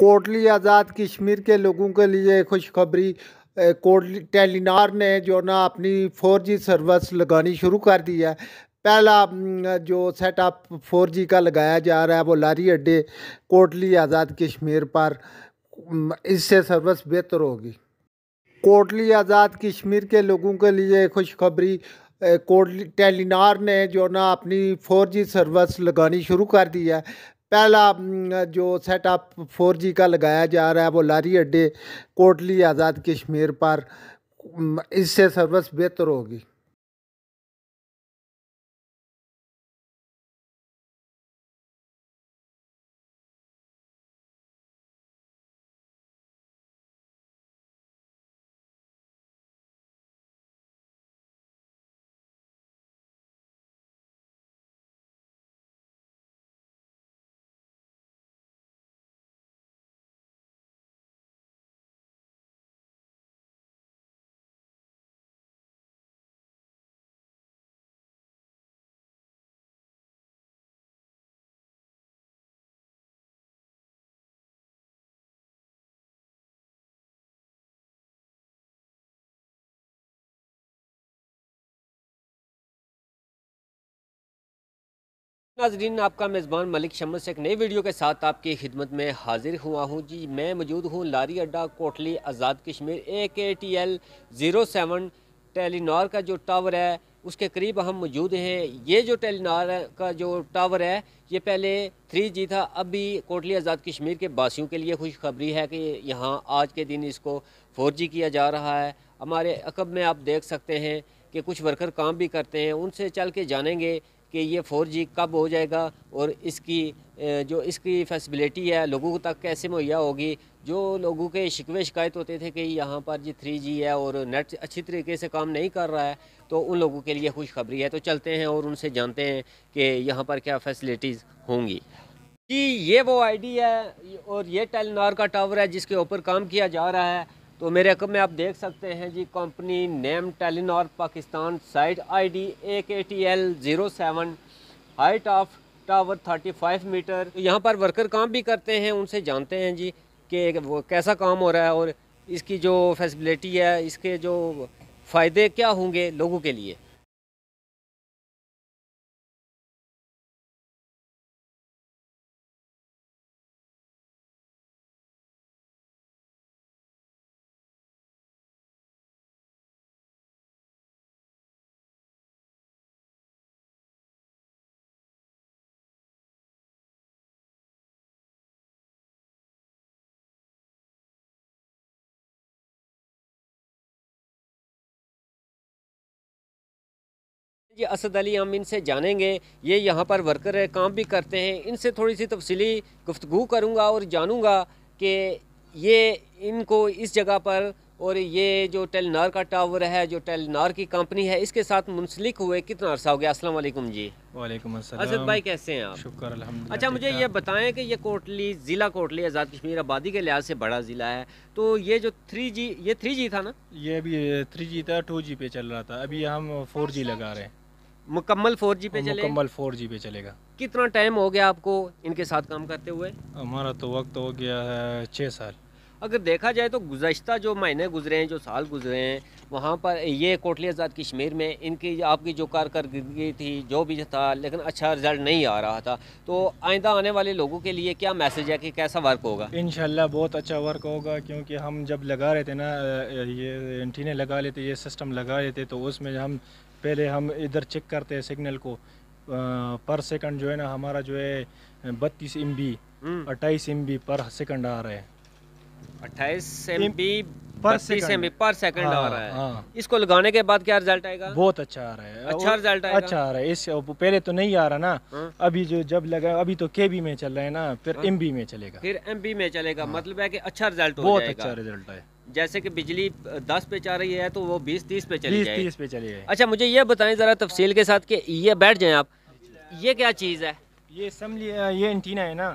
कोटली आज़ाद कश्मीर के लोगों के लिए खुशखबरी कोटली टेलीनार ने जो ना अपनी फोर जी सर्विस लगानी शुरू कर दी है पहला जो सेटअप फोर जी का लगाया जा रहा है वो लारी अड्डे कोटली आज़ाद कश्मीर पर इससे सर्विस बेहतर होगी कोटली आज़ाद कश्मीर के लोगों के लिए खुशखबरी कोटली टेलीनार ने जो ना अपनी फोर जी सर्विस लगानी शुरू कर दी है पहला जो सेटअप फोर जी का लगाया जा रहा है वो लारी अड्डे कोटली आज़ाद कश्मीर पर इससे सर्विस बेहतर होगी नाजरीन आपका मेज़बान मलिक शमस एक नई वीडियो के साथ आपकी खिदमत में हाजिर हुआ हूँ जी मैं मौजूद हूँ लारी अड्डा कोटली आज़ाद Kashmir A K T L zero seven Telenor का जो टावर है उसके करीब हम मौजूद हैं ये जो टेलीनार का जो टावर है ये पहले थ्री जी था अभी कोटली आज़ाद कश्मीर के बासियों के लिए खुशखबरी है कि यहाँ आज के दिन इसको फोर जी किया जा रहा है हमारे अकब में आप देख सकते हैं कि कुछ वर्कर काम भी करते हैं उनसे चल के जानेंगे कि ये फोर जी कब हो जाएगा और इसकी जो इसकी फैसिलिटी है लोगों तक कैसे मुहैया होगी जो लोगों के शिकवे शिकायत होते थे कि यहाँ पर जी थ्री जी है और नेट अच्छी तरीके से काम नहीं कर रहा है तो उन लोगों के लिए खुशखबरी है तो चलते हैं और उनसे जानते हैं कि यहाँ पर क्या फैसिलिटीज़ होंगी जी ये वो आईडी है और ये टेलनार का टावर है जिसके ऊपर काम किया जा रहा है तो मेरे अकब में आप देख सकते हैं जी company name Telenor Pakistan site ID A K T L zero seven height of tower thirty five metre तो यहाँ पर वर्कर काम भी करते हैं उनसे जानते हैं जी कि वो कैसा काम हो रहा है और इसकी जो फैसिलिटी है इसके जो फ़ायदे क्या होंगे लोगों के लिए कि असद अली हम इनसे जानेंगे ये यहाँ पर वर्कर है काम भी करते हैं इनसे थोड़ी सी तफसली गुफ्तु करूँगा और जानूँगा कि ये इनको इस जगह पर और ये जो टेलनार का टावर है जो टेलनार की कंपनी है इसके साथ मुंसलिक हुए कितना अर्सा हो गया असल जी वालेकुम असद भाई कैसे हैं आप शुक्र अल्हम्दुलिल्लाह अच्छा मुझे ये बताएं कि ये कोटली ज़िला कोटली आज़ाद कश्मीर आबादी के लिहाज से बड़ा ज़िला है तो ये जो थ्री जी ये थ्री जी था ना ये अभी थ्री जी था टू जी पे चल रहा था अभी हम फोर जी अच्छा, लगा रहे हैं मुकम्मल फोर जी पे मुकम्मल फोर जी पे चलेगा कितना टाइम हो गया आपको इनके साथ काम करते हुए हमारा तो वक्त हो गया है छः साल अगर देखा जाए तो गुजशत जो महीने गुजरे हैं जो साल गुजरे हैं वहाँ पर ये कोटली आज़ाद कश्मीर में इनकी आपकी जो कारकर्दगी थी जो भी था लेकिन अच्छा रिजल्ट नहीं आ रहा था तो आइंदा आने वाले लोगों के लिए क्या मैसेज है कि कैसा वर्क होगा इन बहुत अच्छा वर्क होगा क्योंकि हम जब लगा रहे थे ना ये एंटीने लगा लेते ये सिस्टम लगा लेते तो उसमें हम पहले हम इधर चेक करते हैं सिग्नल को आ, पर सेकंड जो है ना हमारा जो है बत्तीस एम हम्म। बी अट्ठाईस एम बी पर सेकंड आ रहा है अट्ठाईस एम बी पर सेकंड आ हाँ, रहा है हाँ। इसको लगाने के बाद क्या रिजल्ट आएगा बहुत अच्छा आ रहा है अच्छा रिजल्ट अच्छा आ रहा है इस पहले तो नहीं आ रहा ना हाँ। अभी जो जब लगा अभी तो के में चल रहा है ना फिर एम हाँ। में चलेगा फिर एम में चलेगा मतलब है की अच्छा रिजल्ट बहुत अच्छा रिजल्ट है जैसे कि बिजली दस पे चल रही है तो वो बीस तीस पे चली जाए तीस पे चली जाए अच्छा मुझे ये बताएं ज़रा तफसील के साथ कि ये बैठ जाएं आप ये क्या चीज़ है ये समझिए ये एंटीना है ना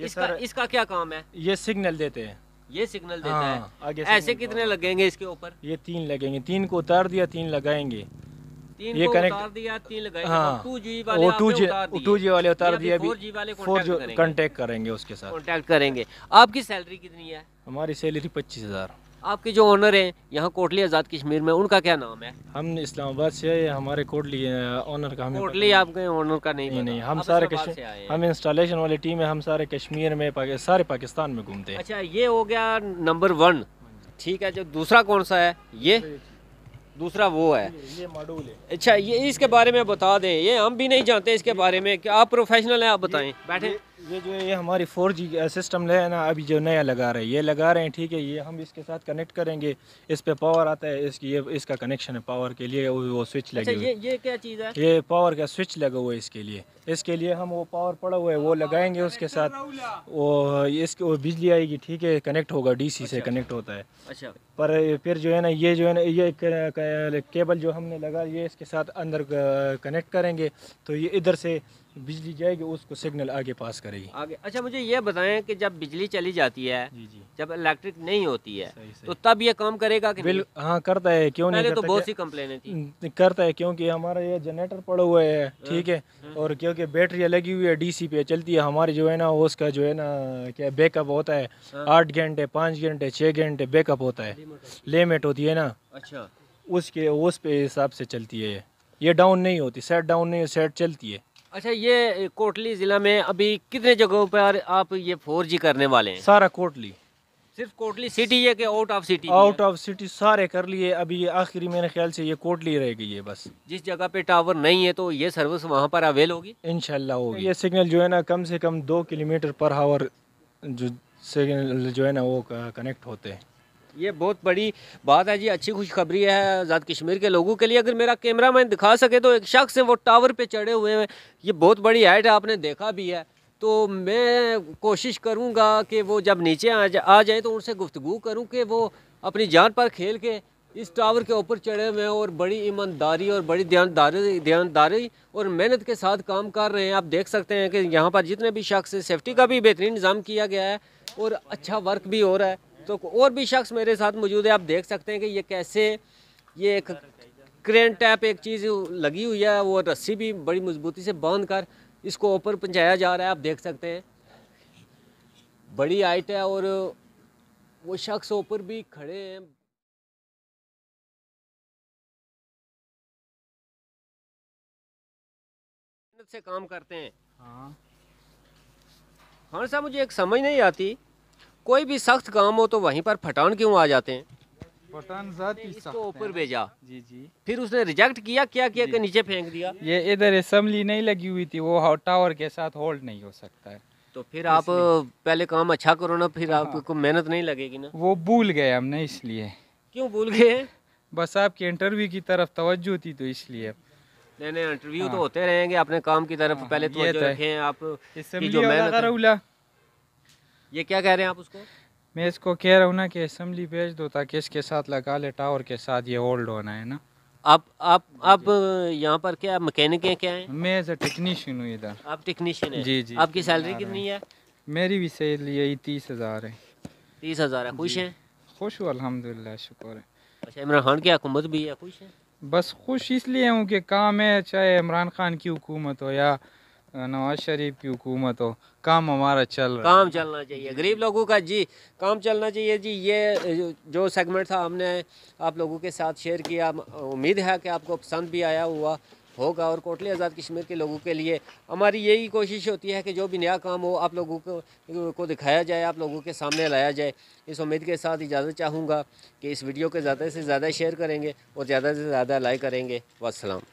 ये इसका, सर, इसका क्या काम है ये सिग्नल देते हैं ये सिग्नल देता हाँ, है आगे ऐसे कितने लगेंगे इसके ऊपर ये तीन लगेंगे तीन को उतार दिया तीन लगाएंगे तीन ये कनेक्ट उतार दिया तीन लगाएंगे हाँ, टू जी वाले टू जी टू जी वाले उतार दिया फोर जी वाले फोर जी कॉन्टेक्ट करेंगे उसके साथ कॉन्टेक्ट करेंगे आपकी सैलरी कितनी है हमारी सैलरी पच्चीस हजार आपके जो ऑनर हैं यहाँ कोटली आज़ाद कश्मीर में उनका क्या नाम है हम इस्लामाबाद से आए हमारे कोटली ऑनर का हमें कोटली आपके ऑनर का नहीं नहीं, नहीं हम सारे हम इंस्टॉलेशन वाली टीम है हम सारे कश्मीर में पाके, सारे पाकिस्तान में घूमते हैं अच्छा ये हो गया नंबर वन ठीक है जो दूसरा कौन सा है ये दूसरा वो है ये मॉड्यूल है अच्छा ये इसके बारे में बता दें ये हम भी नहीं जानते इसके बारे में आप प्रोफेशनल हैं आप बताएँ बैठे ये जो ये हमारी फोर जी सिस्टम है ना अभी जो नया लगा रहे हैं ये लगा रहे हैं ठीक है ये हम इसके साथ कनेक्ट करेंगे इस पे पावर आता है इसकी ये इसका कनेक्शन है पावर के लिए वो स्विच लगे अच्छा, ये ये क्या चीज़ है ये पावर का स्विच लगा हुआ है इसके लिए इसके लिए हम वो पावर पड़ा हुआ है वो लगाएंगे उसके साथ वो इसके वो बिजली आएगी ठीक है कनेक्ट होगा डीसी से कनेक्ट अच्छा। होता है अच्छा पर फिर जो है ना ये जो है ना ये केबल जो हमने लगा ये इसके साथ अंदर कनेक्ट करेंगे तो ये इधर से बिजली जाएगी उसको सिग्नल आगे पास करेगी आगे अच्छा मुझे ये बताएं कि जब बिजली चली जाती है जी जी जब इलेक्ट्रिक नहीं होती है सही, सही। तो तब ये काम करेगा कि हाँ करता है क्यों नहीं तो करता तो बहुत सी कम्प्लेन करता है क्योंकि हमारा ये जनरेटर पड़ा हुआ है हाँ, ठीक है हाँ। और क्योंकि बैटरी लगी हुई है डीसी पे चलती है हमारी जो है ना उसका जो है ना क्या बैकअप होता है हाँ। आठ घंटे पाँच घंटे छः घंटे बैकअप होता है लिमिट होती है ना अच्छा उसके उस पे हिसाब से चलती है ये डाउन नहीं होती सेट डाउन नहीं सेट चलती है अच्छा ये कोटली ज़िला में अभी कितने जगहों पर आप ये फोर जी करने वाले हैं सारा कोटली सिर्फ कोटली सिटी है कि out of city out of city सारे कर लिए अभी ये आखिरी मेरे ख्याल से ये कोटली रह गई है बस जिस जगह पे टावर नहीं है तो ये सर्विस वहाँ पर अवेल होगी इनशाला होगी ये सिग्नल जो है ना कम से कम दो किलोमीटर पर आवर जो सिग्नल जो है ना वो कनेक्ट होते हैं ये बहुत बड़ी बात है जी अच्छी खुशखबरी है आज़ाद कश्मीर के लोगों के लिए अगर मेरा कैमरा मैन दिखा सके तो एक शख्स है वो टावर पे चढ़े हुए हैं ये बहुत बड़ी हाइट है आपने देखा भी है तो मैं कोशिश करूँगा कि वो जब नीचे आ जा आ जाए तो उनसे गुफ्तु करूँ कि वो अपनी जान पर खेल के इस टावर के ऊपर चढ़े हुए हैं और बड़ी ईमानदारी और बड़ी ध्यानदारी ध्यानदारी और मेहनत के साथ काम कर रहे हैं आप देख सकते हैं कि यहाँ पर जितने भी शख्स सेफ्टी का भी बेहतरीन इंतजाम किया गया है और अच्छा वर्क भी हो रहा है तो और भी शख्स मेरे साथ मौजूद है आप देख सकते हैं कि ये कैसे ये एक क्रेन टैप एक चीज़ लगी हुई है वो रस्सी भी बड़ी मजबूती से बांध कर इसको ऊपर पहुँचाया जा रहा है आप देख सकते हैं बड़ी हाइट है और वो शख्स ऊपर भी खड़े हैं से काम करते हैं हाँ हाँ साहब मुझे एक समझ नहीं आती कोई भी सख्त काम हो तो वहीं पर फटान क्यों आ जाते हैं इसको ऊपर भेजा जी जी फिर उसने रिजेक्ट किया क्या किया कि नीचे फेंक दिया ये इधर असम्बली नहीं लगी हुई थी वो टावर के साथ होल्ड नहीं हो सकता है तो फिर आप पहले काम अच्छा करो ना फिर हाँ। आपको मेहनत नहीं लगेगी ना वो भूल गए हमने इसलिए क्यों भूल गए बस आपके इंटरव्यू की तरफ तवज्जो थी तो इसलिए नहीं नहीं इंटरव्यू तो हाँ। तो होते रहेंगे अपने काम की तरफ हाँ। पहले तो रखें आप इससे जो मेहनत ये क्या कह रहे हैं आप उसको मैं इसको कह रहा हूँ ना कि असम्बली भेज दो ताकि इसके साथ लगा ले टावर के साथ ये होल्ड होना है ना आप आप हाँ आप यहाँ पर क्या मकैनिक हैं क्या हैं मैं एज ए टेक्नीशियन हूँ इधर आप टेक्नीशियन हैं जी जी आपकी सैलरी कितनी है मेरी भी सैलरी यही तीस हज़ार है तीस हज़ार है खुश हैं खुश हूँ अलहमदिल्ला शुक्र है अच्छा इमरान खान की हुकूमत भी है खुश है बस खुश इसलिए हूँ कि काम है चाहे इमरान खान की हुकूमत हो या नवाज शरीफ की हुकूमत हो काम हमारा चल रहा काम चलना चाहिए गरीब लोगों का जी काम चलना चाहिए जी ये जो सेगमेंट था हमने आप लोगों के साथ शेयर किया उम्मीद है कि आपको पसंद भी आया हुआ होगा और कोटली आज़ाद कश्मीर के लोगों के लिए हमारी यही कोशिश होती है कि जो भी नया काम हो आप लोगों को को दिखाया जाए आप लोगों के सामने लाया जाए इस उम्मीद के साथ इजाज़त चाहूँगा कि इस वीडियो को ज़्यादा से ज़्यादा शेयर करेंगे और ज़्यादा से ज़्यादा लाइक करेंगे वसलम